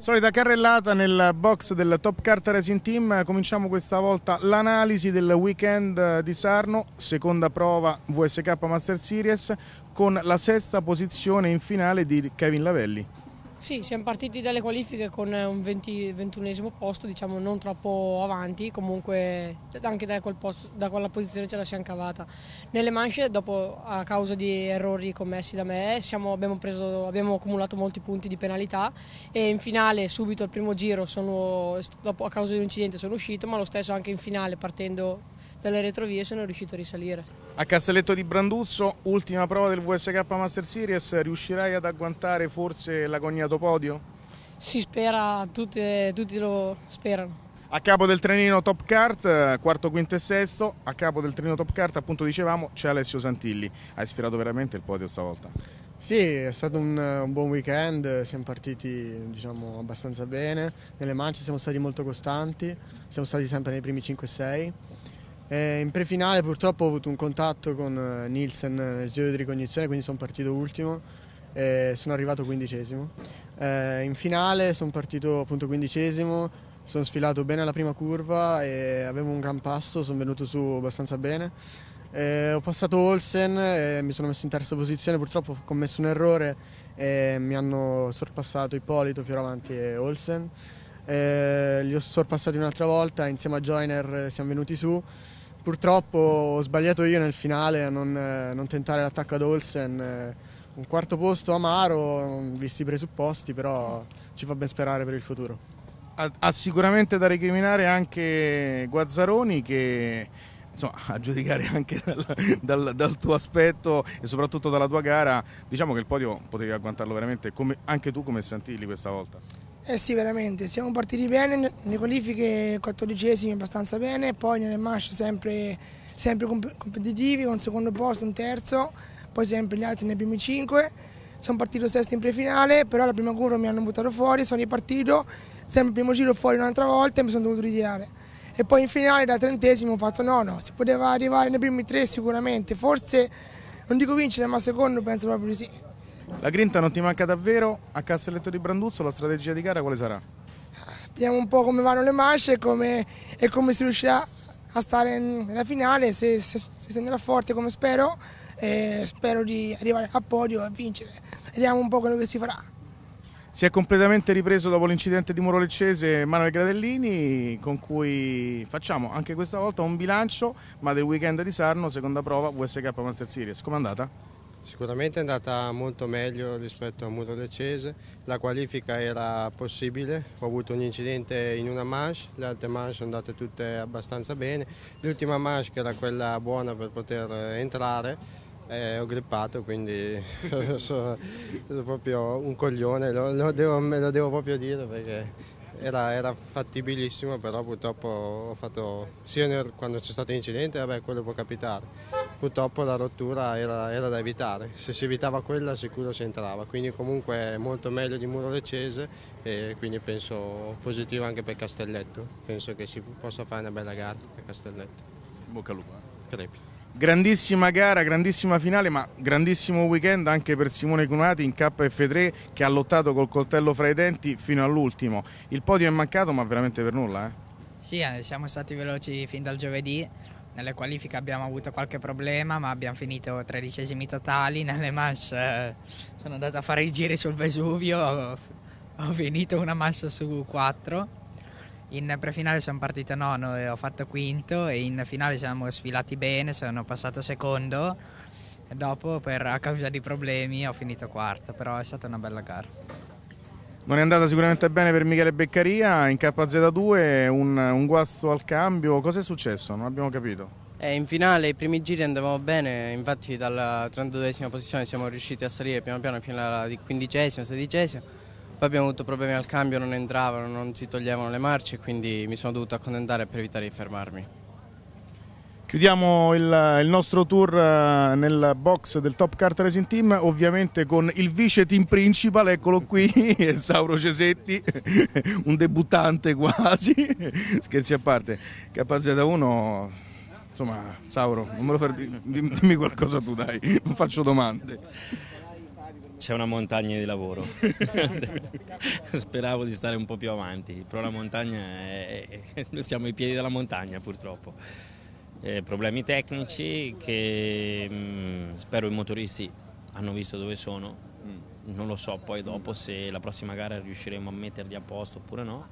Solita carrellata nel box del Top Kart Racing Team, cominciamo questa volta l'analisi del weekend di Sarno, seconda prova VSK Master Series con la sesta posizione in finale di Kevin Lavelli. Sì, siamo partiti dalle qualifiche con un 20, 21 posto, diciamo non troppo avanti, comunque anche da, quel posto, da quella posizione ce la siamo cavata. Nelle manche, dopo, a causa di errori commessi da me, siamo, abbiamo, preso, abbiamo, accumulato molti punti di penalità e in finale, subito al primo giro, sono, dopo, a causa di un incidente sono uscito, ma lo stesso anche in finale partendo dalle retrovie sono riuscito a risalire. A Castelletto di Branduzzo, ultima prova del VSK Master Series, riuscirai ad agguantare forse l'agognato podio? Si spera, tutte, tutti lo sperano. A capo del trenino Top Kart, quarto, quinto e sesto, a capo del trenino Top Kart appunto dicevamo c'è Alessio Santilli, hai sfiorato veramente il podio stavolta? Sì, è stato un, un, buon weekend, siamo partiti diciamo, abbastanza bene, nelle mance siamo stati molto costanti, siamo stati sempre nei primi 5-6 eh, in prefinale purtroppo ho avuto un contatto con eh, Nielsen nel giro di ricognizione, quindi sono partito ultimo e sono arrivato quindicesimo. Eh, in finale sono partito appunto quindicesimo, sono sfilato bene alla prima curva e avevo un gran passo, sono venuto su abbastanza bene. Eh, ho passato Olsen e mi sono messo in terza posizione, purtroppo ho commesso un errore e mi hanno sorpassato Ippolito, Fioravanti e Olsen eh, li ho sorpassati un'altra volta, insieme a Joyner eh, siamo venuti su. Purtroppo ho sbagliato io nel finale a non, eh, non tentare l'attacco ad Olsen, eh, un quarto posto amaro, visti i presupposti, però ci fa ben sperare per il futuro. Ha, ha sicuramente da recriminare anche Guazzaroni che insomma, a giudicare anche dal, dal, dal, tuo aspetto e soprattutto dalla tua gara, diciamo che il podio potevi agguantarlo veramente, come, anche tu come Santilli questa volta. Eh sì, veramente, siamo partiti bene, nelle qualifiche 14esimi abbastanza bene, poi nelle manche sempre, sempre comp competitivi, un secondo posto, un terzo, poi sempre gli altri nei primi 5. Sono partito sesto in prefinale, però alla prima curva mi hanno buttato fuori, sono ripartito, sempre il primo giro fuori un'altra volta e mi sono dovuto ritirare e poi in finale da trentesimo ho fatto no, no, si poteva arrivare nei primi tre sicuramente, forse non dico vincere ma secondo penso proprio di sì. La grinta non ti manca davvero, a Castelletto di Branduzzo la strategia di gara quale sarà? Vediamo un po' come vanno le manche e come, e come si riuscirà a stare nella finale, se, se, se andrà forte come spero, eh, spero di arrivare a podio e vincere. Vediamo un po' quello che si farà. Si è completamente ripreso dopo l'incidente di Muro Leccese Manuel Gradellini con cui facciamo anche questa volta un bilancio ma del weekend di Sarno, seconda prova USK Master Series. Com'è andata? Sicuramente è andata molto meglio rispetto a Muro Leccese, la qualifica era possibile, ho avuto un incidente in una manche, le altre manche sono andate tutte abbastanza bene, l'ultima manche che era quella buona per poter entrare eh, ho grippato, quindi sono, sono, proprio un coglione, lo, lo devo, me lo devo proprio dire perché era, era, fattibilissimo, però purtroppo ho fatto, sia nel, quando c'è stato l'incidente, vabbè, quello può capitare, purtroppo la rottura era, era, da evitare, se si evitava quella sicuro si entrava, quindi comunque molto meglio di Muro Leccese e quindi penso positivo anche per Castelletto, penso che si possa fare una bella gara per Castelletto. Bocca al lupo. Eh. Crepi. Grandissima gara, grandissima finale, ma grandissimo weekend anche per Simone Cunati in KF3 che ha lottato col coltello fra i denti fino all'ultimo. Il podio è mancato, ma veramente per nulla, eh? Sì, eh, siamo stati veloci fin dal giovedì. Nelle qualifiche abbiamo avuto qualche problema, ma abbiamo finito tredicesimi totali. Nelle manche eh, sono andato a fare i giri sul Vesuvio, ho, finito una manche su quattro in prefinale siamo partiti nono e ho fatto quinto e in finale siamo sfilati bene, sono passato secondo e dopo per, a causa di problemi ho finito quarto, però è stata una bella gara. Non è andata sicuramente bene per Michele Beccaria, in KZ2 un, un guasto al cambio, cosa è successo? Non abbiamo capito. Eh, in finale i primi giri andavamo bene, infatti dalla 32esima posizione siamo riusciti a salire piano piano fino alla 15esima, 16esima poi abbiamo avuto problemi al cambio, non entravano, non si toglievano le marce, quindi mi sono dovuto accontentare per evitare di fermarmi. Chiudiamo il, il, nostro tour eh, nel box del Top Kart Racing Team, ovviamente con il vice team principal, eccolo qui, Sauro Cesetti, un debuttante quasi, scherzi a parte, KZ1, insomma Sauro, non me lo far, dimmi qualcosa tu dai, non faccio domande c'è una montagna di lavoro. Speravo di stare un po' più avanti, però la montagna è... siamo ai piedi della montagna purtroppo. Eh, problemi tecnici che mh, mm, spero i motoristi hanno visto dove sono, mm. non lo so poi dopo se la prossima gara riusciremo a metterli a posto oppure no,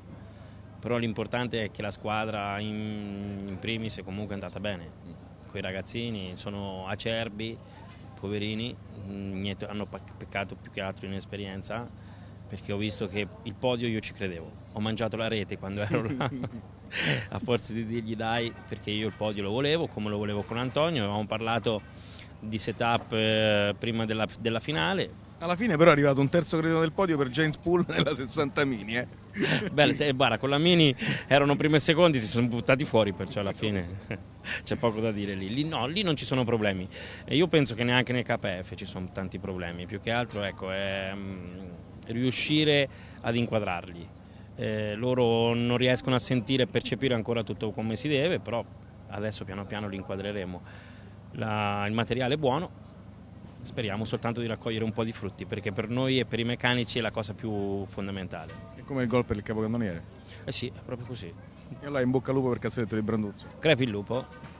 però l'importante è che la squadra in, in primis è comunque andata bene, mm. quei ragazzini sono acerbi, poverini, mm, niente, hanno peccato più che altro in esperienza perché ho visto che il podio io ci credevo. Ho mangiato la rete quando ero là, a forza di dirgli dai, perché io il podio lo volevo, come lo volevo con Antonio, avevamo parlato di setup eh, prima della, della, finale. Alla fine però è arrivato un terzo credito del podio per James Pool nella 60 mini, eh. Bello, se, guarda, con la Mini erano primi e secondi, si sono buttati fuori, perciò alla fine c'è poco da dire lì. lì. No, lì non ci sono problemi. io penso che neanche nel KF ci sono tanti problemi, più che altro ecco, è mh, mm, riuscire ad inquadrarli. Eh, loro non riescono a sentire e percepire ancora tutto come si deve, però adesso piano piano li inquadreremo. La, il materiale è buono, speriamo soltanto di raccogliere un po' di frutti perché per noi e per i meccanici è la cosa più fondamentale. È come il gol per il capocannoniere? Eh sì, è proprio così. E allora in bocca al lupo per cazzetto di Branduzzo. Crepi il lupo.